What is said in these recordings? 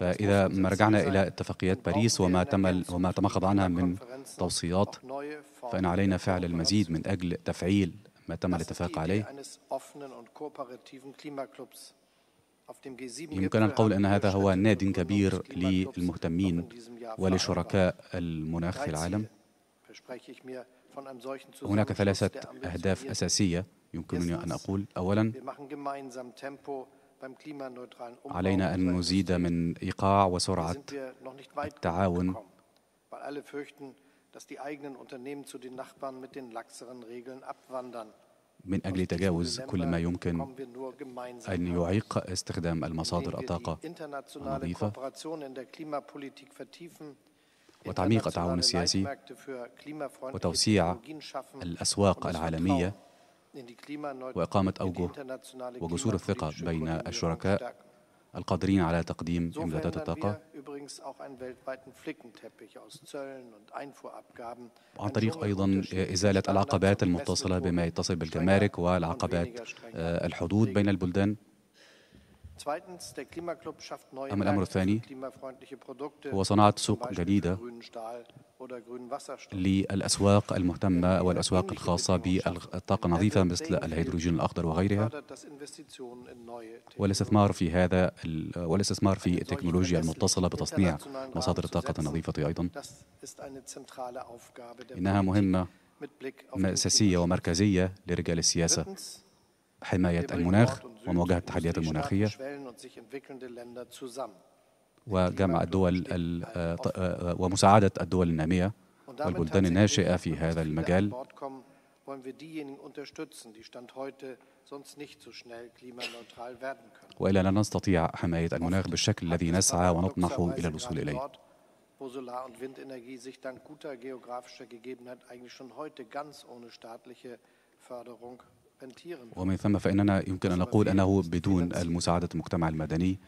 فإذا ما رجعنا إلى اتفاقيات باريس وما تم وما تمخض عنها من توصيات فإن علينا فعل المزيد من أجل تفعيل ما تم الاتفاق عليه يمكن القول أن هذا هو ناد كبير للمهتمين ولشركاء المناخ في العالم هناك ثلاثة أهداف أساسية يمكنني أن أقول أولا علينا أن نزيد من إيقاع وسرعة التعاون من أجل تجاوز كل ما يمكن أن يعيق استخدام المصادر الطاقة النظيفة وتعميق التعاون السياسي وتوسيع الأسواق العالمية وإقامة أوجه وجسور الثقة بين الشركاء القادرين على تقديم إمدادات الطاقة عن طريق أيضا إزالة العقبات المتصلة بما يتصل بالجمارك والعقبات آه، الحدود بين البلدان أما الأمر الثاني هو صناعة سوق جديدة للأسواق المهتمة والأسواق الخاصة بالطاقة النظيفة مثل الهيدروجين الأخضر وغيرها والاستثمار في هذا والاستثمار في التكنولوجيا المتصلة بتصنيع مصادر الطاقة النظيفة أيضا إنها مهمة مأساسية ومركزية لرجال السياسة حماية المناخ ومواجهة التحديات المناخية وجمع الدول آه، آه، آه، ومساعدة الدول النامية والبلدان الناشئة في هذا المجال وإلا لا نستطيع حماية المناخ بالشكل الذي نسعى ونطمح إلى الوصول إليه. wo Solar- und Windenergie sich dank guter geografischer Gegebenheit eigentlich schon heute ganz ohne staatliche Förderung ومن ثم فإننا يمكن أن نقول أنه بدون المساعدة المجتمع المدني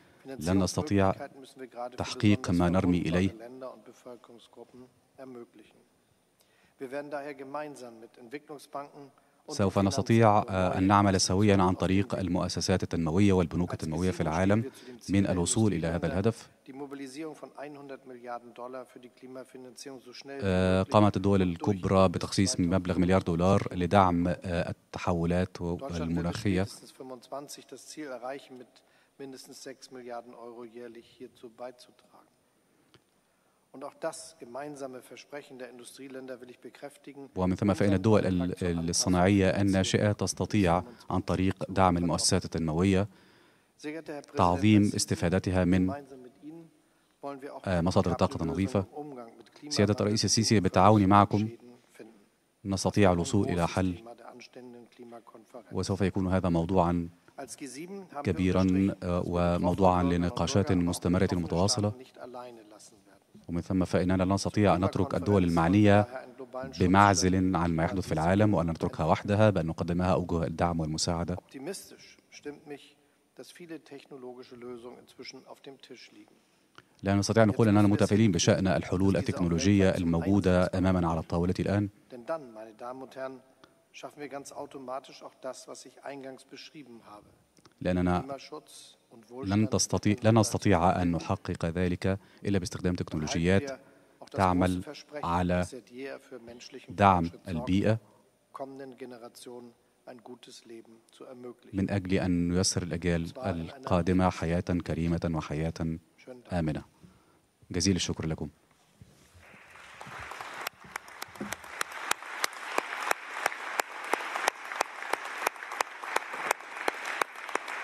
لن نستطيع تحقيق ما نرمي إليه Wir werden daher gemeinsam mit Entwicklungsbanken سوف نستطيع آه، أن نعمل سويا عن طريق المؤسسات التنموية والبنوك التنموية في العالم من الوصول إلى هذا الهدف آه، قامت الدول الكبرى بتخصيص مبلغ مليار دولار لدعم آه، التحولات المناخية mindestens 6 Milliarden Euro jährlich hierzu beizutragen. ومن ثم فإن الدول الصناعية الناشئة تستطيع عن طريق دعم المؤسسات التنموية تعظيم استفادتها من آه، مصادر الطاقة النظيفة سيادة الرئيس السيسي بالتعاون معكم نستطيع الوصول إلى حل وسوف يكون هذا موضوعا كبيرا آه، وموضوعا لنقاشات مستمرة متواصلة ومن ثم فإننا لا نستطيع أن نترك الدول المعنية بمعزل عن ما يحدث في العالم وأن نتركها وحدها بأن نقدمها أوجه الدعم والمساعدة لا نستطيع أن نقول أننا متفائلين بشأن الحلول التكنولوجية الموجودة أمامنا على الطاولة الآن schaffen wir ganz automatisch auch das, was ich eingangs beschrieben habe. لأننا لن تستطيع لن نستطيع أن نحقق ذلك إلا باستخدام تكنولوجيات تعمل على دعم البيئة من أجل أن نيسر الأجيال القادمة حياة كريمة وحياة آمنة جزيل الشكر لكم